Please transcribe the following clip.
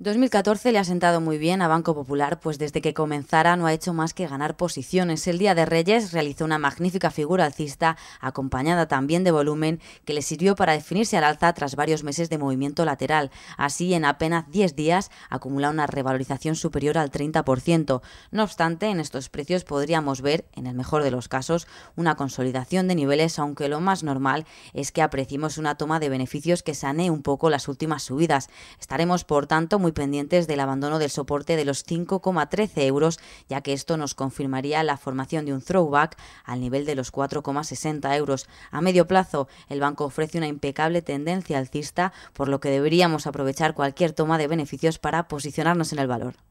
2014 le ha sentado muy bien a Banco Popular, pues desde que comenzara no ha hecho más que ganar posiciones. El Día de Reyes realizó una magnífica figura alcista, acompañada también de volumen, que le sirvió para definirse al alza tras varios meses de movimiento lateral. Así, en apenas 10 días, acumula una revalorización superior al 30%. No obstante, en estos precios podríamos ver, en el mejor de los casos, una consolidación de niveles, aunque lo más normal es que apreciemos una toma de beneficios que sane un poco las últimas subidas. Estaremos, por tanto, muy pendientes del abandono del soporte de los 5,13 euros, ya que esto nos confirmaría la formación de un throwback al nivel de los 4,60 euros. A medio plazo, el banco ofrece una impecable tendencia alcista, por lo que deberíamos aprovechar cualquier toma de beneficios para posicionarnos en el valor.